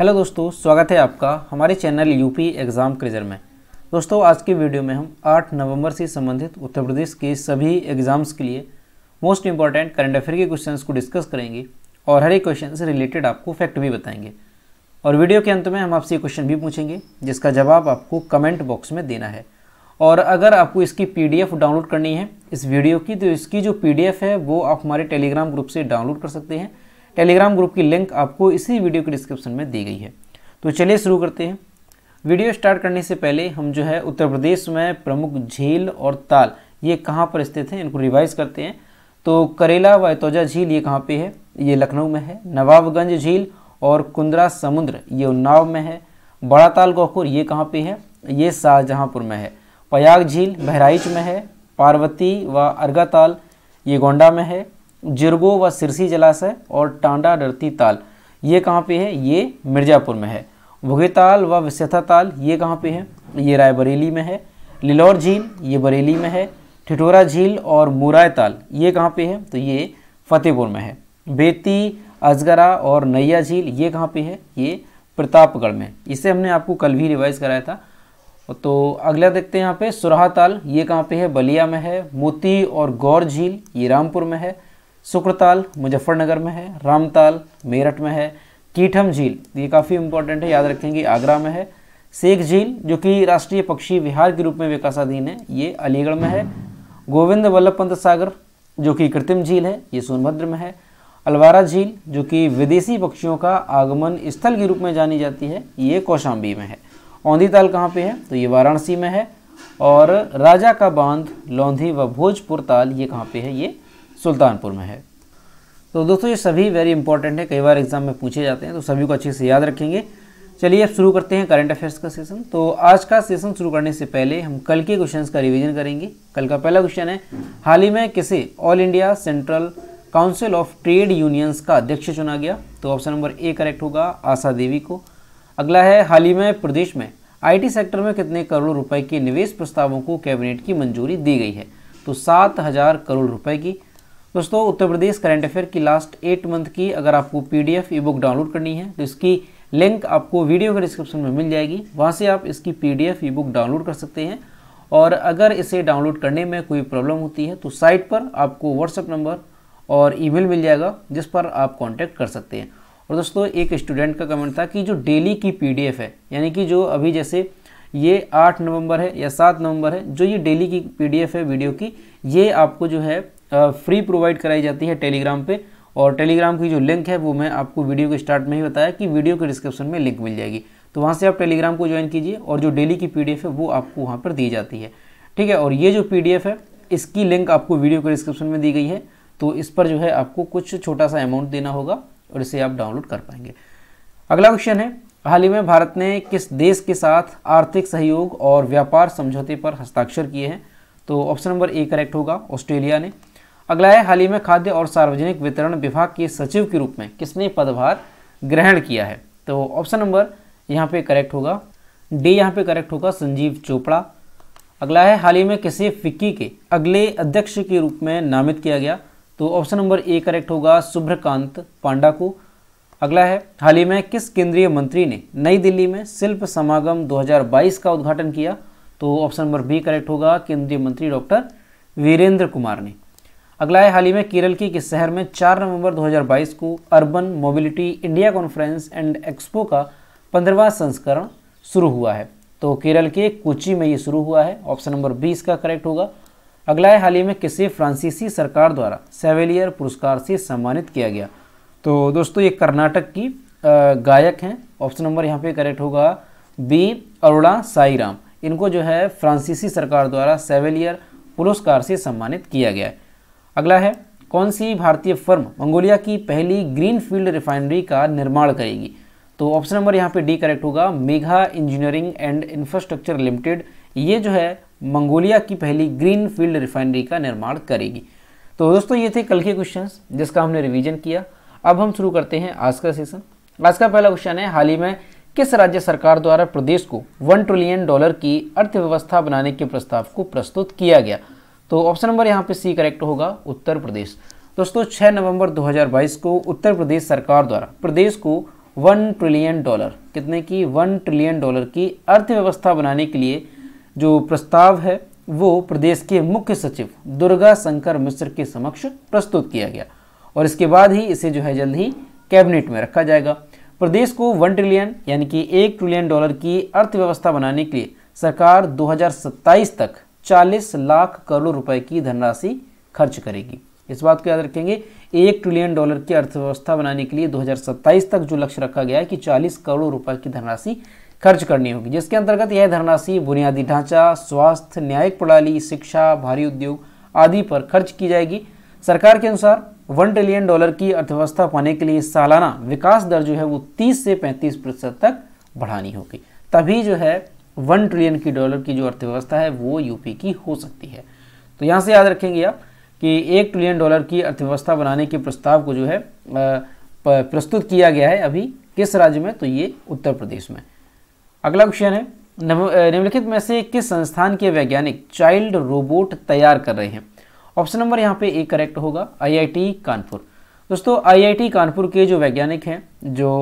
Hello दोस्तों स्वागत है आपका हमारे चैनल यूपी एग्ज़ाम क्रिजर में दोस्तों आज की वीडियो में हम 8 नवंबर से संबंधित उत्तर प्रदेश के सभी एग्ज़ाम्स के लिए मोस्ट इंपॉर्टेंट करंट अफेयर के क्वेश्चन को डिस्कस करेंगे और हर एक क्वेश्चन से रिलेटेड आपको फैक्ट भी बताएंगे और वीडियो के अंत में हम आपसे क्वेश्चन भी पूछेंगे जिसका जवाब आपको कमेंट बॉक्स में देना है और अगर आपको इसकी पी डाउनलोड करनी है इस वीडियो की तो इसकी जो पी है वो आप हमारे टेलीग्राम ग्रुप से डाउनलोड कर सकते हैं टेलीग्राम ग्रुप की लिंक आपको इसी वीडियो के डिस्क्रिप्शन में दी गई है तो चलिए शुरू करते हैं वीडियो स्टार्ट करने से पहले हम जो है उत्तर प्रदेश में प्रमुख झील और ताल ये कहाँ पर स्थित हैं इनको रिवाइज करते हैं तो करेला व एतौजा झील ये कहाँ पे है ये लखनऊ में है नवाबगंज झील और कुंद्रा समुद्र ये उन्नाव में है बड़ा ताल गौखुर ये कहाँ पे है ये शाहजहाँपुर में है प्रयाग झील बहराइच में है पार्वती व अर्गा ताल ये गोंडा में है जिरगो व सिरसी जलाशय और टांडा डरती ताल ये कहाँ पे है ये मिर्ज़ापुर में है भुगेताल व विश्यथा ताल ये कहाँ पे है ये रायबरेली में है लिलौर झील ये बरेली में है ठिठोरा झील और मुराय ताल ये कहाँ पे है तो ये फतेहपुर में है बेती अजगरा और नैया झील ये कहाँ पे है ये प्रतापगढ़ में इसे हमने आपको कल भी रिवाइज कराया था तो अगला देखते हैं यहाँ पे सुरहा ताल ये कहाँ पे है बलिया में है मोती और गौर झील ये रामपुर में है शुक्रताल मुजफ्फरनगर में है रामताल मेरठ में है कीठम झील ये काफ़ी इंपॉर्टेंट है याद रखेंगे आगरा में है शेख झील जो कि राष्ट्रीय पक्षी विहार के रूप में विकासाधीन है ये अलीगढ़ में है गोविंद वल्लभ पंत सागर जो कि कृत्रिम झील है ये सोनभद्र में है अलवारा झील जो कि विदेशी पक्षियों का आगमन स्थल के रूप में जानी जाती है ये कौशाम्बी में है औंधी ताल कहाँ पे है तो ये वाराणसी में है और राजा का बांध लौंधी व भोजपुर ताल ये कहाँ पे है ये सुल्तानपुर में है तो दोस्तों ये सभी वेरी इंपॉर्टेंट है कई बार एग्जाम में पूछे जाते हैं तो सभी को अच्छे से याद रखेंगे चलिए अब शुरू करते हैं करंट अफेयर्स का सेशन तो आज का सेशन शुरू करने से पहले हम कल के क्वेश्चंस का रिवीजन करेंगे कल का पहला क्वेश्चन है हाल ही में किसे all India central council of trade unions का अध्यक्ष चुना गया तो ऑप्शन नंबर ए करेक्ट होगा आशा देवी को अगला है हाल ही में प्रदेश में आई सेक्टर में कितने करोड़ रुपए के निवेश प्रस्तावों को कैबिनेट की मंजूरी दी गई है तो सात हजार करोड़ रुपए की दोस्तों उत्तर प्रदेश करंट अफेयर की लास्ट एट मंथ की अगर आपको P D F e book download करनी है तो इसकी लिंक आपको वीडियो के डिस्क्रिप्शन में मिल जाएगी वहाँ से आप इसकी P D F e book download कर सकते हैं और अगर इसे डाउनलोड करने में कोई प्रॉब्लम होती है तो साइट पर आपको व्हाट्सअप नंबर और ईमेल मिल जाएगा जिस पर आप कॉन्टैक्ट कर सकते हैं और दोस्तों एक स्टूडेंट का कमेंट था कि जो डेली की पी है यानी कि जो अभी जैसे ये आठ नवंबर है या सात नवंबर है जो ये डेली की पीडीएफ है वीडियो की ये आपको जो है फ्री प्रोवाइड कराई जाती है टेलीग्राम पे और टेलीग्राम की जो लिंक है वो मैं आपको वीडियो के स्टार्ट में ही बताया कि वीडियो के डिस्क्रिप्शन में लिंक मिल जाएगी तो वहाँ से आप टेलीग्राम को ज्वाइन कीजिए और जो डेली की पी है वो आपको वहाँ पर दी जाती है ठीक है और ये जो पी है इसकी लिंक आपको वीडियो के डिस्क्रिप्शन में दी गई है तो इस पर जो है आपको कुछ छोटा सा अमाउंट देना होगा और इसे आप डाउनलोड कर पाएंगे अगला क्वेश्चन है हाल ही में भारत ने किस देश के साथ आर्थिक सहयोग और व्यापार समझौते पर हस्ताक्षर किए हैं तो ऑप्शन नंबर ए करेक्ट होगा ऑस्ट्रेलिया ने अगला है हाल ही में खाद्य और सार्वजनिक वितरण विभाग के सचिव के रूप में किसने पदभार ग्रहण किया है तो ऑप्शन नंबर यहाँ पे करेक्ट होगा डी यहाँ पे करेक्ट होगा संजीव चोपड़ा अगला है हाल ही में किसी फिक्की के अगले अध्यक्ष के रूप में नामित किया गया तो ऑप्शन नंबर ए करेक्ट होगा शुभ्रकांत पांडा को अगला है हाल ही में किस केंद्रीय मंत्री ने नई दिल्ली में शिल्प समागम 2022 का उद्घाटन किया तो ऑप्शन नंबर बी करेक्ट होगा केंद्रीय मंत्री डॉक्टर वीरेंद्र कुमार ने अगला है हाल ही में केरल के किस शहर में 4 नवंबर 2022 को urban mobility India conference and expo का पंद्रवा संस्करण शुरू हुआ है तो केरल के कोची में ये शुरू हुआ है ऑप्शन नंबर बी इसका करेक्ट होगा अगला है हाल ही में किसे फ्रांसीसी सरकार द्वारा सेवेलियर पुरस्कार से सम्मानित किया गया तो दोस्तों ये कर्नाटक की गायक हैं ऑप्शन नंबर यहाँ पे करेक्ट होगा बी अरुणा साईराम इनको जो है फ्रांसीसी सरकार द्वारा सेवेलियर पुरस्कार से सम्मानित किया गया है अगला है कौन सी भारतीय फर्म मंगोलिया की पहली ग्रीनफील्ड रिफाइनरी का निर्माण करेगी तो ऑप्शन नंबर यहाँ पे डी करेक्ट होगा Megha engineering and infrastructure limited ये जो है मंगोलिया की पहली ग्रीन फील्ड रिफाइनरी का निर्माण करेगी तो दोस्तों ये थे कल के क्वेश्चंस जिसका हमने रिवीजन किया अब हम शुरू करते हैं आज का सेशन आज का पहला क्वेश्चन है हाल ही में किस राज्य सरकार द्वारा प्रदेश को वन ट्रिलियन डॉलर की अर्थव्यवस्था बनाने के प्रस्ताव को प्रस्तुत किया गया तो ऑप्शन नंबर यहाँ पे सी करेक्ट होगा उत्तर प्रदेश दोस्तों 6 नवंबर 2022 को उत्तर प्रदेश सरकार द्वारा प्रदेश को वन ट्रिलियन डॉलर कितने की वन ट्रिलियन डॉलर की अर्थव्यवस्था बनाने के लिए जो प्रस्ताव है वो प्रदेश के मुख्य सचिव दुर्गा शंकर मिश्र के समक्ष प्रस्तुत किया गया और इसके बाद ही इसे जो है जल्द ही कैबिनेट में रखा जाएगा प्रदेश को वन ट्रिलियन यानी कि एक ट्रिलियन डॉलर की अर्थव्यवस्था बनाने के लिए सरकार 2027 तक 40 लाख करोड़ रुपए की धनराशि खर्च करेगी इस बात को याद रखेंगे एक ट्रिलियन डॉलर की अर्थव्यवस्था बनाने के लिए 2027 तक जो लक्ष्य रखा गया है कि 40 करोड़ रुपए की धनराशि खर्च करनी होगी जिसके अंतर्गत यह धनराशि बुनियादी ढांचा स्वास्थ्य न्यायिक प्रणाली शिक्षा भारी उद्योग आदि पर खर्च की जाएगी सरकार के अनुसार वन ट्रिलियन डॉलर की अर्थव्यवस्था पाने के लिए सालाना विकास दर जो है वो तीस से पैंतीस प्रतिशत तक बढ़ानी होगी तभी जो है वन ट्रिलियन की डॉलर की जो अर्थव्यवस्था है वो यूपी की हो सकती है तो यहाँ से याद रखेंगे आप कि एक ट्रिलियन डॉलर की अर्थव्यवस्था बनाने के प्रस्ताव को जो है प्रस्तुत किया गया है अभी किस राज्य में तो ये उत्तर प्रदेश में अगला क्वेश्चन है निम्नलिखित में से किस संस्थान के वैज्ञानिक चाइल्ड रोबोट तैयार कर रहे हैं ऑप्शन नंबर यहाँ पे ए करेक्ट होगा आईआईटी कानपुर दोस्तों आईआईटी कानपुर के जो वैज्ञानिक हैं जो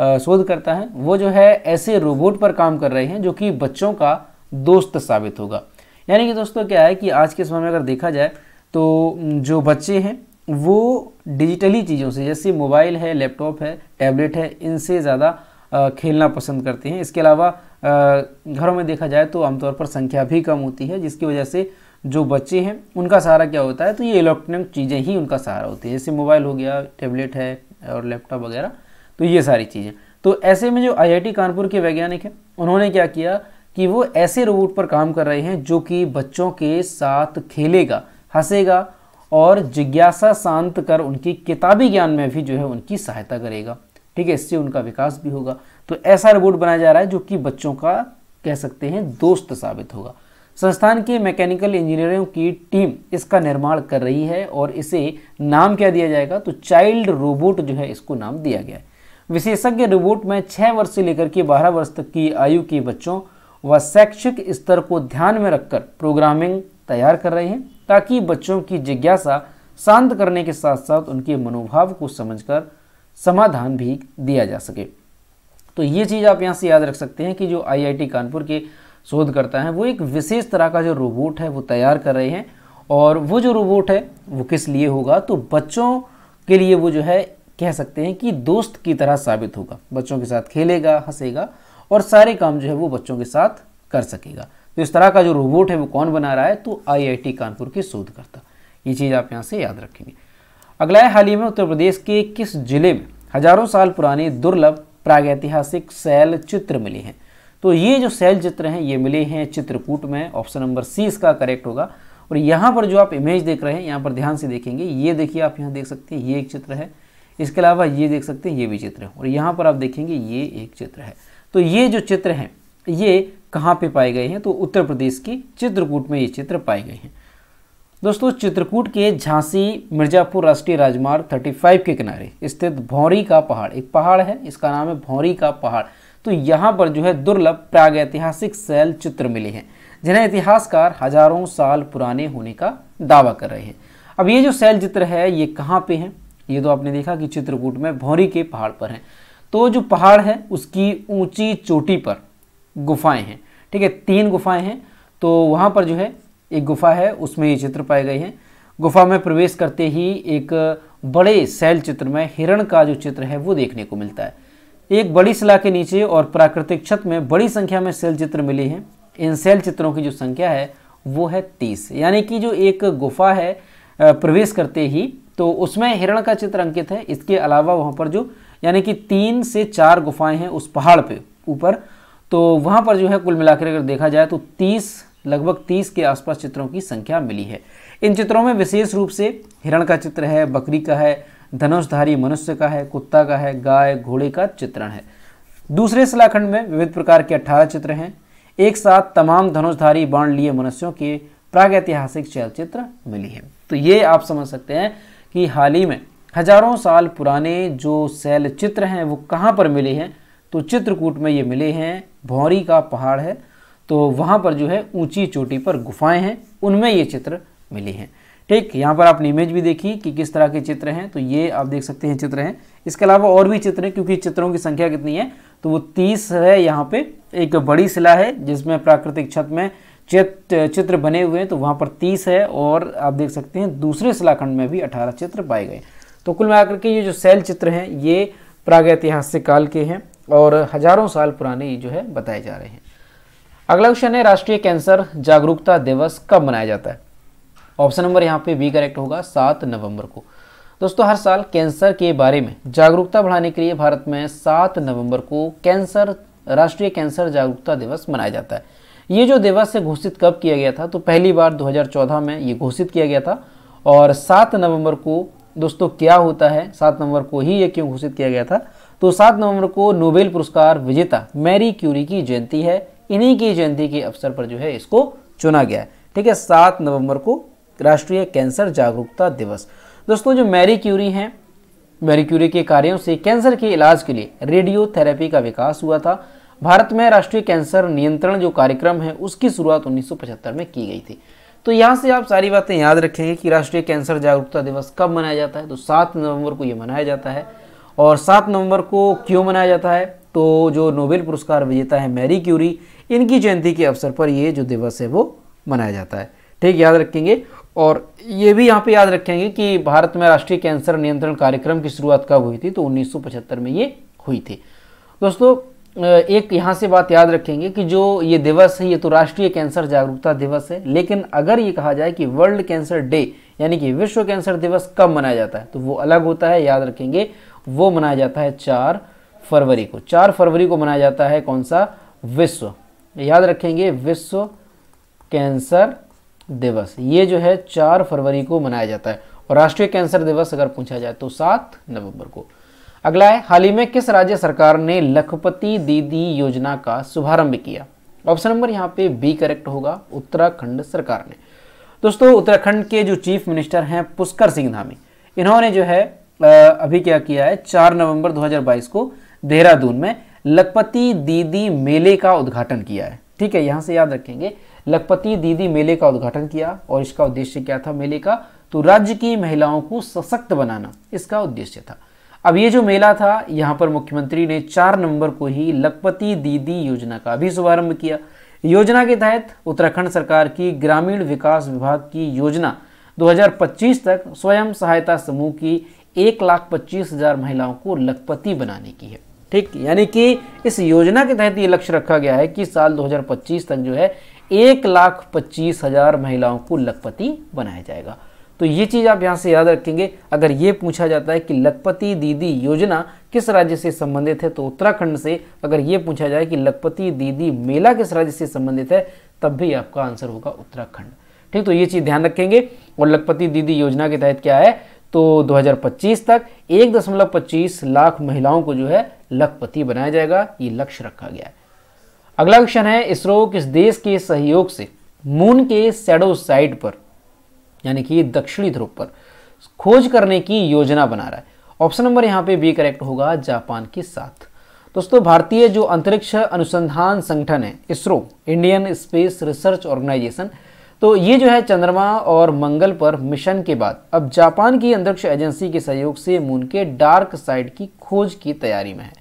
शोध करता है वो जो है ऐसे रोबोट पर काम कर रहे हैं जो कि बच्चों का दोस्त साबित होगा यानी कि दोस्तों क्या है कि आज के समय में अगर देखा जाए तो जो बच्चे हैं वो डिजिटली चीज़ों से जैसे मोबाइल है लैपटॉप है टैबलेट है इनसे ज़्यादा खेलना पसंद करते हैं इसके अलावा घरों में देखा जाए तो आमतौर पर संख्या भी कम होती है जिसकी वजह से जो बच्चे हैं उनका सहारा क्या होता है तो ये इलेक्ट्रॉनिक चीज़ें ही उनका सहारा होती है जैसे मोबाइल हो गया टैबलेट है और लैपटॉप वगैरह तो ये सारी चीज़ें तो ऐसे में जो आईआईटी कानपुर के वैज्ञानिक हैं उन्होंने क्या किया कि वो ऐसे रोबोट पर काम कर रहे हैं जो कि बच्चों के साथ खेलेगा हंसेगा और जिज्ञासा शांत कर उनकी किताबी ज्ञान में भी जो है उनकी सहायता करेगा ठीक है इससे उनका विकास भी होगा तो ऐसा रोबोट बनाया जा रहा है जो कि बच्चों का कह सकते हैं दोस्त साबित होगा संस्थान के मैकेनिकल इंजीनियरों की टीम इसका निर्माण कर रही है और इसे नाम क्या दिया जाएगा तो चाइल्ड रोबोट जो है इसको नाम दिया गया है विशेषज्ञ रिपोर्ट में छः वर्ष से लेकर के बारह वर्ष तक की आयु के बच्चों व शैक्षिक स्तर को ध्यान में रखकर प्रोग्रामिंग तैयार कर रहे हैं ताकि बच्चों की जिज्ञासा शांत करने के साथ साथ उनके मनोभाव को समझकर समाधान भी दिया जा सके तो ये चीज़ आप यहाँ से याद रख सकते हैं कि जो आईआईटी कानपुर के शोधकर्ता हैं वो एक विशेष तरह का जो रोबोट है वो तैयार कर रहे हैं और वो जो रोबोट है वो किस लिए होगा तो बच्चों के लिए वो जो है कह सकते हैं कि दोस्त की तरह साबित होगा बच्चों के साथ खेलेगा हंसेगा और सारे काम जो है वो बच्चों के साथ कर सकेगा तो इस तरह का जो रोबोट है वो कौन बना रहा है तो आईआईटी कानपुर के शोधकर्ता ये चीज़ आप यहाँ से याद रखेंगे अगला है हाल ही में उत्तर प्रदेश के किस जिले में हजारों साल पुराने दुर्लभ प्रागैतिहासिक शैल चित्र मिले हैं तो ये जो शैल चित्र हैं ये मिले हैं चित्रकूट में ऑप्शन नंबर सी इसका करेक्ट होगा और यहाँ पर जो आप इमेज देख रहे हैं यहाँ पर ध्यान से देखेंगे ये देखिए आप यहाँ देख सकते हैं ये एक चित्र है इसके अलावा ये देख सकते हैं ये भी चित्र है और यहाँ पर आप देखेंगे ये एक चित्र है तो ये जो चित्र हैं ये कहाँ पे पाए गए हैं तो उत्तर प्रदेश की चित्रकूट में ये चित्र पाए गए हैं दोस्तों चित्रकूट के झांसी मिर्जापुर राष्ट्रीय राजमार्ग 35 के किनारे स्थित भौरी का पहाड़ एक पहाड़ है इसका नाम है भौरी का पहाड़ तो यहाँ पर जो है दुर्लभ प्रागैतिहासिक शैल चित्र मिले हैं जिन्हें इतिहासकार हजारों साल पुराने होने का दावा कर रहे हैं अब ये जो शैल चित्र है ये कहाँ पे हैं ये तो आपने देखा कि चित्रकूट में भौरी के पहाड़ पर है तो जो पहाड़ है उसकी ऊंची चोटी पर गुफाएं हैं ठीक है तीन गुफाएं हैं तो वहां पर जो है एक गुफा है उसमें ये चित्र पाए गए हैं गुफा में प्रवेश करते ही एक बड़े शैल चित्र में हिरण का जो चित्र है वो देखने को मिलता है एक बड़ी शिला के नीचे और प्राकृतिक छत में बड़ी संख्या में सेल चित्र मिले हैं इन सेल चित्रों की जो संख्या है वो है तीस यानी कि जो एक गुफा है प्रवेश करते ही तो उसमें हिरण का चित्र अंकित है इसके अलावा वहाँ पर जो यानी कि तीन से चार गुफाएं हैं उस पहाड़ पे ऊपर तो वहाँ पर जो है कुल मिलाकर अगर देखा जाए तो तीस लगभग तीस के आसपास चित्रों की संख्या मिली है इन चित्रों में विशेष रूप से हिरण का चित्र है बकरी का है धनुषधारी मनुष्य का है कुत्ता का है गाय घोड़े का चित्रण है दूसरे शिलाखंड में विविध प्रकार के अट्ठारह चित्र हैं एक साथ तमाम धनुषधारी बाण लिए मनुष्यों के प्रागैतिहासिक चलचित्र मिली है तो ये आप समझ सकते हैं कि हाल ही में हजारों साल पुराने जो शैल चित्र हैं वो कहाँ पर मिले हैं तो चित्रकूट में ये मिले हैं भौरी का पहाड़ है तो वहाँ पर जो है ऊंची चोटी पर गुफाएं हैं उनमें ये चित्र मिले हैं ठीक यहाँ पर आपने इमेज भी देखी कि किस तरह के चित्र हैं तो ये आप देख सकते हैं चित्र हैं इसके अलावा और भी चित्र हैं क्योंकि चित्रों की संख्या कितनी है तो वो तीस है यहाँ पे एक बड़ी शिला है जिसमें प्राकृतिक छत में चित्र चित्र बने हुए हैं तो वहाँ पर तीस है और आप देख सकते हैं दूसरे शिलाखंड में भी अठारह चित्र पाए गए तो कुल मिलाकर के ये जो शैल चित्र हैं ये प्रागैतिहासिक काल के हैं और हजारों साल पुराने जो है बताए जा रहे हैं अगला क्वेश्चन है राष्ट्रीय कैंसर जागरूकता दिवस कब मनाया जाता है ऑप्शन नंबर यहाँ पे बी करेक्ट होगा सात नवंबर को दोस्तों हर साल कैंसर के बारे में जागरूकता बढ़ाने के लिए भारत में सात नवंबर को कैंसर राष्ट्रीय कैंसर जागरूकता दिवस मनाया जाता है ये जो दिवस है घोषित कब किया गया था तो पहली बार 2014 में ये घोषित किया गया था और 7 नवंबर को दोस्तों क्या होता है 7 नवंबर को ही ये क्यों घोषित किया गया था तो 7 नवंबर को नोबेल पुरस्कार विजेता मैरी क्यूरी की जयंती है इन्हीं की जयंती के अवसर पर जो है इसको चुना गया है ठीक है सात नवम्बर को राष्ट्रीय कैंसर जागरूकता दिवस दोस्तों जो मैरी क्यूरी हैं मैरी क्यूरी के कार्यों से कैंसर के इलाज के लिए रेडियोथेरेपी का विकास हुआ था भारत में राष्ट्रीय कैंसर नियंत्रण जो कार्यक्रम है उसकी शुरुआत 1975 में की गई थी तो यहाँ से आप सारी बातें याद रखेंगे कि राष्ट्रीय कैंसर जागरूकता दिवस कब मनाया जाता है तो सात नवंबर को ये मनाया जाता है और सात नवंबर को क्यों मनाया जाता है तो जो नोबेल पुरस्कार विजेता है मैरी क्यूरी इनकी जयंती के अवसर पर ये जो दिवस है वो मनाया जाता है ठीक याद रखेंगे और ये भी यहाँ पे याद रखेंगे कि भारत में राष्ट्रीय कैंसर नियंत्रण कार्यक्रम की शुरुआत कब हुई थी तो 1975 में ये हुई थी दोस्तों एक यहाँ से बात याद रखेंगे कि जो ये दिवस है ये तो राष्ट्रीय कैंसर जागरूकता दिवस है लेकिन अगर ये कहा जाए कि वर्ल्ड कैंसर डे यानी कि विश्व कैंसर दिवस कब मनाया जाता है तो वो अलग होता है याद रखेंगे वो मनाया जाता है चार फरवरी को चार फरवरी को मनाया जाता है कौन सा विश्व याद रखेंगे विश्व कैंसर दिवस ये जो है चार फरवरी को मनाया जाता है और राष्ट्रीय कैंसर दिवस अगर पूछा जाए तो सात नवंबर को अगला है हाल ही में किस राज्य सरकार ने लखपति दीदी योजना का शुभारंभ किया ऑप्शन नंबर यहाँ पे बी करेक्ट होगा उत्तराखंड सरकार ने दोस्तों उत्तराखंड के जो चीफ मिनिस्टर हैं पुष्कर सिंह धामी इन्होंने जो है अभी क्या किया है चार नवंबर 2022 को देहरादून में लखपति दीदी मेले का उद्घाटन किया है ठीक है यहां से याद रखेंगे लखपति दीदी मेले का उद्घाटन किया और इसका उद्देश्य क्या था मेले का तो राज्य की महिलाओं को सशक्त बनाना इसका उद्देश्य था अब ये जो मेला था यहाँ पर मुख्यमंत्री ने चार नवंबर को ही लखपति दीदी योजना का भी शुभारंभ किया योजना के तहत उत्तराखंड सरकार की ग्रामीण विकास विभाग की योजना 2025 तक स्वयं सहायता समूह की एक लाख पच्चीस हजार महिलाओं को लखपति बनाने की है ठीक यानी कि इस योजना के तहत ये लक्ष्य रखा गया है कि साल 2025 तक जो है एक लाख पच्चीस हजार महिलाओं को लखपति बनाया जाएगा तो ये चीज़ आप यहाँ से याद रखेंगे अगर ये पूछा जाता है कि लखपति दीदी योजना किस राज्य से संबंधित है तो उत्तराखंड से अगर ये पूछा जाए कि लखपति दीदी मेला किस राज्य से संबंधित है तब भी आपका आंसर होगा उत्तराखंड ठीक तो ये चीज़ ध्यान रखेंगे और लखपति दीदी योजना के तहत क्या है तो 2025 तक एक दशमलव पच्चीस लाख महिलाओं को जो है लखपति बनाया जाएगा ये लक्ष्य रखा गया है अगला क्वेश्चन है इसरो किस देश के सहयोग से मून के सैडो साइट पर यानी कि दक्षिणी ध्रुव पर खोज करने की योजना बना रहा है ऑप्शन नंबर यहाँ पे बी करेक्ट होगा जापान के साथ दोस्तों भारतीय जो अंतरिक्ष अनुसंधान संगठन है ISRO Indian space research organisation तो ये जो है चंद्रमा और मंगल पर मिशन के बाद अब जापान की अंतरिक्ष एजेंसी के सहयोग से मून के डार्क साइड की खोज की तैयारी में है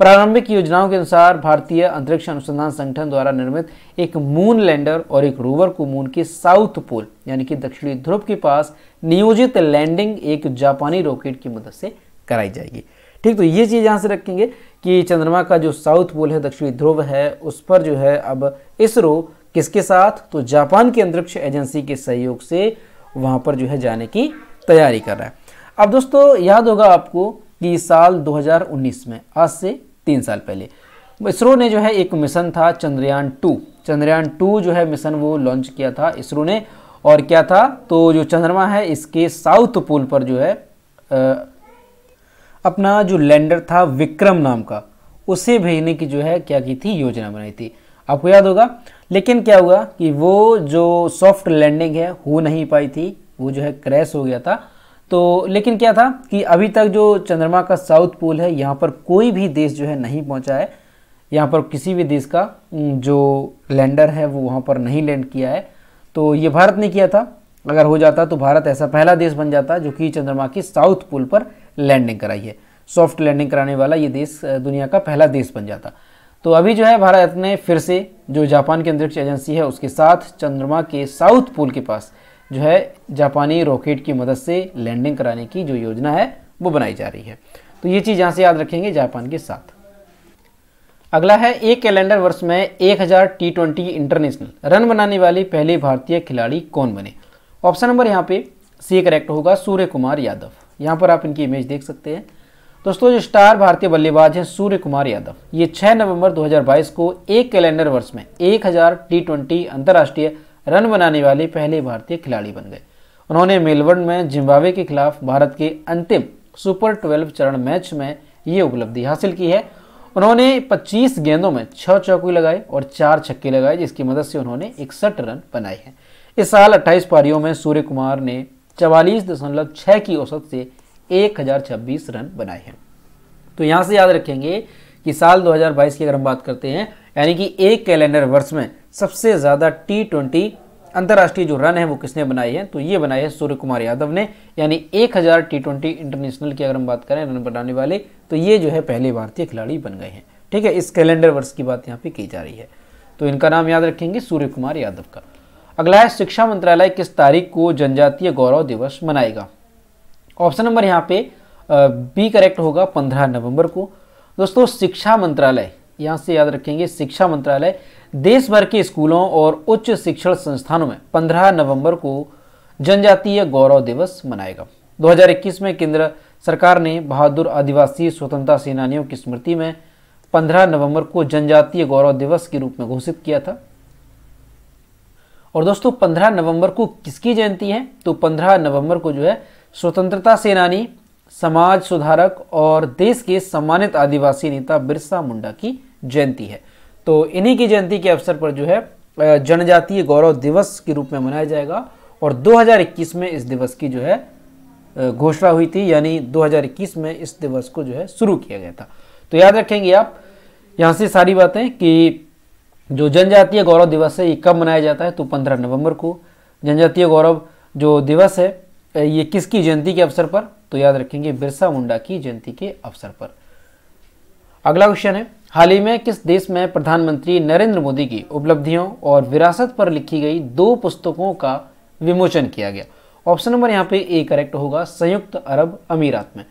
प्रारंभिक योजनाओं के अनुसार भारतीय अंतरिक्ष अनुसंधान संगठन द्वारा निर्मित एक मून लैंडर और एक रोवर को मून के साउथ पोल यानी कि दक्षिणी ध्रुव के पास नियोजित लैंडिंग एक जापानी रॉकेट की मदद से कराई जाएगी ठीक तो ये चीज़ यहाँ से रखेंगे कि चंद्रमा का जो साउथ पोल है दक्षिणी ध्रुव है उस पर जो है अब इसरो किसके साथ तो जापान की अंतरिक्ष एजेंसी के सहयोग से वहाँ पर जो है जाने की तैयारी कर रहा है अब दोस्तों याद होगा आपको कि साल 2019 में आज से तीन साल पहले इसरो ने जो है एक मिशन था चंद्रयान टू चंद्रयान टू जो है मिशन वो लॉन्च किया था इसरो ने और क्या था तो जो चंद्रमा है इसके साउथ पोल पर जो है आ, अपना जो लैंडर था विक्रम नाम का उसे भेजने की जो है क्या की थी योजना बनाई थी आपको याद होगा लेकिन क्या हुआ कि वो जो सॉफ्ट लैंडिंग है हो नहीं पाई थी वो जो है क्रैश हो गया था तो लेकिन क्या था कि अभी तक जो चंद्रमा का साउथ पोल है यहाँ पर कोई भी देश जो है नहीं पहुँचा है यहाँ पर किसी भी देश का जो लैंडर है वो वहाँ पर नहीं लैंड किया है तो ये भारत ने किया था अगर हो जाता तो भारत ऐसा पहला देश बन जाता जो कि चंद्रमा की साउथ पोल पर लैंडिंग कराई है सॉफ्ट लैंडिंग कराने वाला ये देश दुनिया का पहला देश बन जाता तो अभी जो है भारत ने फिर से जो जापान की अंतरिक्ष एजेंसी है उसके साथ चंद्रमा के साउथ पोल के पास जो है जापानी रॉकेट की मदद से लैंडिंग कराने की जो योजना है वो बनाई जा रही है तो ये चीज़ यहाँ से याद रखेंगे जापान के साथ अगला है एक कैलेंडर वर्ष में एक हज़ार टी ट्वेंटी इंटरनेशनल रन बनाने वाली पहली भारतीय खिलाड़ी कौन बने ऑप्शन नंबर यहाँ पे सी करेक्ट होगा सूर्य कुमार यादव यहाँ पर आप इनकी इमेज देख सकते हैं दोस्तों जो स्टार भारतीय बल्लेबाज हैं सूर्य कुमार यादव ये 6 नवंबर 2022 को एक कैलेंडर वर्ष में हजार टी ट्वेंटी अंतर्राष्ट्रीय रन बनाने वाले पहले भारतीय खिलाड़ी बन गए उन्होंने मेलबर्न में जिम्बावे के खिलाफ भारत के अंतिम सुपर ट्वेल्व चरण मैच में ये उपलब्धि हासिल की है उन्होंने 25 गेंदों में छह चौकी लगाए और चार छक्के लगाए जिसकी मदद से उन्होंने इकसठ रन बनाए हैं इस साल 28 पारियों में सूर्य कुमार ने चवालीस दशमलव छः की औसत से एक रन बनाए हैं तो यहां से याद रखेंगे कि साल 2022 की अगर हम बात करते हैं यानी कि एक कैलेंडर वर्ष में सबसे ज़्यादा टी ट्वेंटी अंतर्राष्ट्रीय जो रन है वो किसने बनाई है तो ये बनाई है सूर्य कुमार यादव ने यानी एक हज़ार टी ट्वेंटी इंटरनेशनल की अगर हम बात करें रन बनाने वाले तो ये जो है पहले भारतीय खिलाड़ी बन गए हैं ठीक है इस कैलेंडर वर्ष की बात यहाँ पे की जा रही है तो इनका नाम याद रखेंगे सूर्य कुमार यादव का अगला है शिक्षा मंत्रालय किस तारीख को जनजातीय गौरव दिवस मनाएगा ऑप्शन नंबर यहाँ पे बी करेक्ट होगा पंद्रह नवंबर को दोस्तों शिक्षा मंत्रालय यहाँ से याद रखेंगे शिक्षा मंत्रालय देश भर के स्कूलों और उच्च शिक्षण संस्थानों में 15 नवंबर को जनजातीय गौरव दिवस मनाएगा 2021 में केंद्र सरकार ने बहादुर आदिवासी स्वतंत्रता सेनानियों की स्मृति में 15 नवंबर को जनजातीय गौरव दिवस के रूप में घोषित किया था और दोस्तों 15 नवंबर को किसकी जयंती है तो 15 नवंबर को जो है स्वतंत्रता सेनानी समाज सुधारक और देश के सम्मानित आदिवासी नेता बिरसा मुंडा की जयंती है तो इन्हीं की जयंती के अवसर पर जो है जनजातीय गौरव दिवस के रूप में मनाया जाएगा और 2021 में इस दिवस की जो है घोषणा हुई थी यानी 2021 में इस दिवस को जो है शुरू किया गया था तो याद रखेंगे आप यहाँ से सारी बातें कि जो जनजातीय गौरव दिवस है ये कब मनाया जाता है तो 15 नवंबर को जनजातीय गौरव जो दिवस है ये किसकी जयंती के अवसर पर तो याद रखेंगे बिरसा मुंडा की जयंती के अवसर पर अगला क्वेश्चन है हाल ही में किस देश में प्रधानमंत्री नरेंद्र मोदी की उपलब्धियों और विरासत पर लिखी गई दो पुस्तकों का विमोचन किया गया ऑप्शन नंबर यहाँ पे ए करेक्ट होगा संयुक्त अरब अमीरात में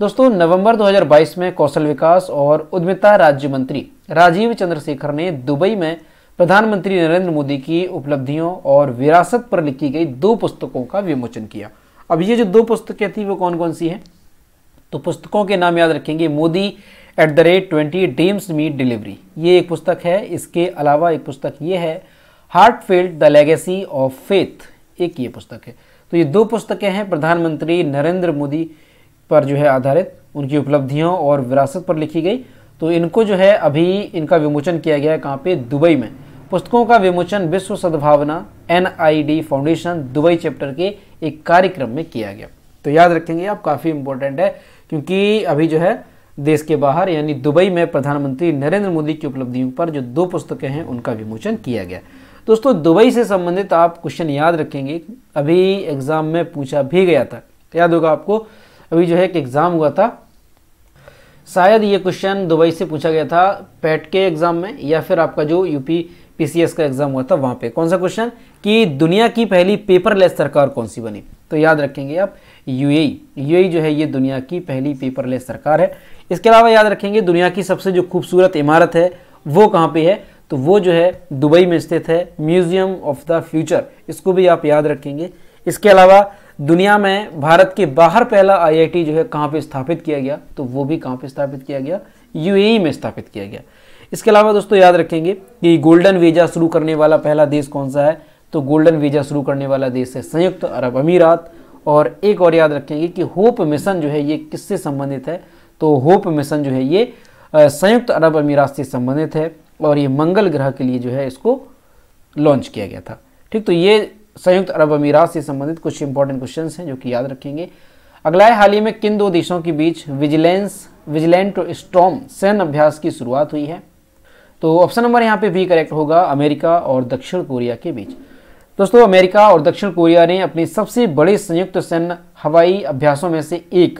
दोस्तों नवंबर 2022 में कौशल विकास और उद्यमिता राज्य मंत्री राजीव चंद्रशेखर ने दुबई में प्रधानमंत्री नरेंद्र मोदी की उपलब्धियों और विरासत पर लिखी गई दो पुस्तकों का विमोचन किया अब ये जो दो पुस्तकें थी वो कौन कौन सी हैं तो पुस्तकों के नाम याद रखेंगे Modi at the rate twenty dreams meet delivery ये एक पुस्तक है इसके अलावा एक पुस्तक ये है heart field the legacy of faith एक ये पुस्तक है तो ये दो पुस्तकें हैं प्रधानमंत्री नरेंद्र मोदी पर जो है आधारित उनकी उपलब्धियों और विरासत पर लिखी गई तो इनको जो है अभी इनका विमोचन किया गया है कहाँ पे दुबई में पुस्तकों का विमोचन विश्व सद्भावना एन फाउंडेशन दुबई चैप्टर के एक कार्यक्रम में किया गया तो याद रखेंगे आप काफ़ी इंपॉर्टेंट है क्योंकि अभी जो है देश के बाहर यानी दुबई में प्रधानमंत्री नरेंद्र मोदी की उपलब्धियों पर जो दो पुस्तकें हैं उनका विमोचन किया गया दोस्तों दुबई से संबंधित आप क्वेश्चन याद रखेंगे अभी एग्ज़ाम में पूछा भी गया था याद होगा आपको अभी जो है एक एग्ज़ाम हुआ था शायद ये क्वेश्चन दुबई से पूछा गया था पैट के एग्ज़ाम में या फिर आपका जो यूपी पीसीएस का एग्ज़ाम हुआ था वहां पे कौन सा क्वेश्चन कि दुनिया की पहली पेपरलेस सरकार कौन सी बनी तो याद रखेंगे आप यूएई यूएई e। e जो है ये दुनिया की पहली पेपरलेस सरकार है इसके अलावा याद रखेंगे दुनिया की सबसे जो खूबसूरत इमारत है वो कहाँ पे है तो वो जो है दुबई में स्थित है म्यूजियम ऑफ द फ्यूचर इसको भी आप याद रखेंगे इसके अलावा दुनिया में भारत के बाहर पहला आईआईटी जो है कहाँ पे स्थापित किया गया तो वो भी कहाँ पे स्थापित किया गया यूएई e में स्थापित किया गया इसके अलावा दोस्तों याद रखेंगे कि गोल्डन वीज़ा शुरू करने वाला पहला देश कौन सा है तो गोल्डन वीज़ा शुरू करने वाला देश है संयुक्त अरब अमीरात और एक और याद रखेंगे कि होप मिशन जो है ये किससे संबंधित है तो होप मिशन जो है ये संयुक्त अरब अमीरात से संबंधित है और ये मंगल ग्रह के लिए जो है इसको लॉन्च किया गया था ठीक तो ये संयुक्त अरब अमीरात से संबंधित कुछ इंपॉर्टेंट क्वेश्चन हैं जो कि याद रखेंगे अगला है हाल ही में किन दो देशों के बीच विजिलेंस विजिलेंट स्टॉम सैन्य अभ्यास की शुरुआत हुई है तो ऑप्शन नंबर यहाँ पे भी करेक्ट होगा अमेरिका और दक्षिण कोरिया के बीच दोस्तों अमेरिका और दक्षिण कोरिया ने अपने सबसे बड़े संयुक्त सैन्य हवाई अभ्यासों में से एक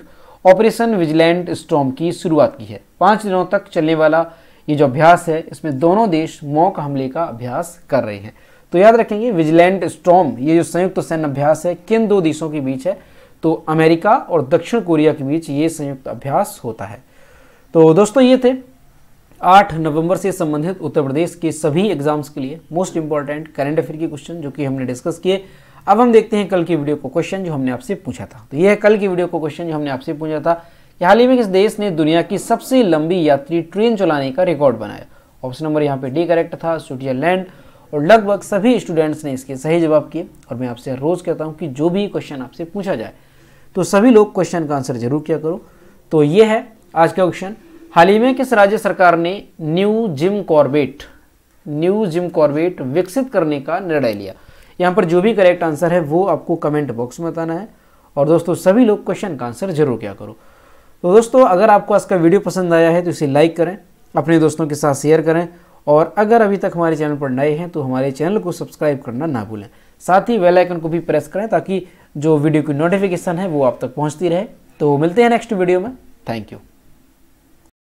ऑपरेशन विजिलेंट स्टॉम की शुरुआत की है पांच दिनों तक चलने वाला ये जो अभ्यास है इसमें दोनों देश मौक हमले का अभ्यास कर रहे हैं तो याद रखेंगे विजिलेंट स्टॉम ये जो संयुक्त सैन्य अभ्यास है किन दो देशों के बीच है तो अमेरिका और दक्षिण कोरिया के बीच ये संयुक्त अभ्यास होता है तो दोस्तों ये थे आठ नवंबर से संबंधित उत्तर प्रदेश के सभी एग्जाम्स के लिए मोस्ट इंपॉर्टेंट करेंट अफेयर के क्वेश्चन जो कि हमने डिस्कस किए अब हम देखते हैं कल की वीडियो को क्वेश्चन जो हमने आपसे पूछा था तो यह है कल की वीडियो को क्वेश्चन जो हमने आपसे पूछा था कि हाल ही में किस देश ने दुनिया की सबसे लंबी यात्री ट्रेन चलाने का रिकॉर्ड बनाया ऑप्शन नंबर यहाँ पे डी करेक्ट था स्विट्जरलैंड और लगभग सभी स्टूडेंट्स ने इसके सही जवाब किए और मैं आपसे रोज़ कहता हूँ कि जो भी क्वेश्चन आपसे पूछा जाए तो सभी लोग क्वेश्चन का आंसर जरूर किया करो तो ये है आज का क्वेश्चन हाल ही में किस राज्य सरकार ने new Jim Corbett new Jim Corbett विकसित करने का निर्णय लिया यहाँ पर जो भी करेक्ट आंसर है वो आपको कमेंट बॉक्स में बताना है और दोस्तों सभी लोग क्वेश्चन का आंसर जरूर क्या करो तो दोस्तों अगर आपको आज का वीडियो पसंद आया है तो इसे लाइक करें अपने दोस्तों के साथ शेयर करें और अगर अभी तक हमारे चैनल पर नए हैं तो हमारे चैनल को सब्सक्राइब करना ना भूलें साथ ही वेल आइकन को भी प्रेस करें ताकि जो वीडियो की नोटिफिकेशन है वो आप तक पहुंचती रहे तो मिलते हैं नेक्स्ट वीडियो में थैंक यू